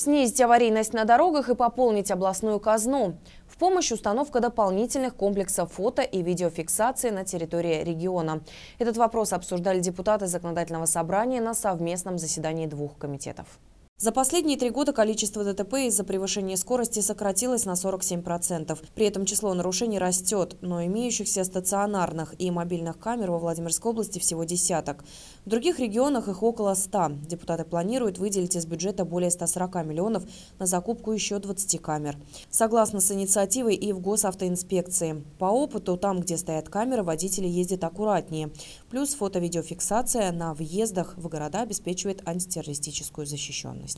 снизить аварийность на дорогах и пополнить областную казну. В помощь установка дополнительных комплексов фото и видеофиксации на территории региона. Этот вопрос обсуждали депутаты Законодательного собрания на совместном заседании двух комитетов. За последние три года количество ДТП из-за превышения скорости сократилось на 47%. При этом число нарушений растет, но имеющихся стационарных и мобильных камер во Владимирской области всего десяток. В других регионах их около 100. Депутаты планируют выделить из бюджета более 140 миллионов на закупку еще 20 камер. Согласно с инициативой и в госавтоинспекции. По опыту, там, где стоят камеры, водители ездят аккуратнее. Плюс фото-видеофиксация на въездах в города обеспечивает антитеррористическую защищенность.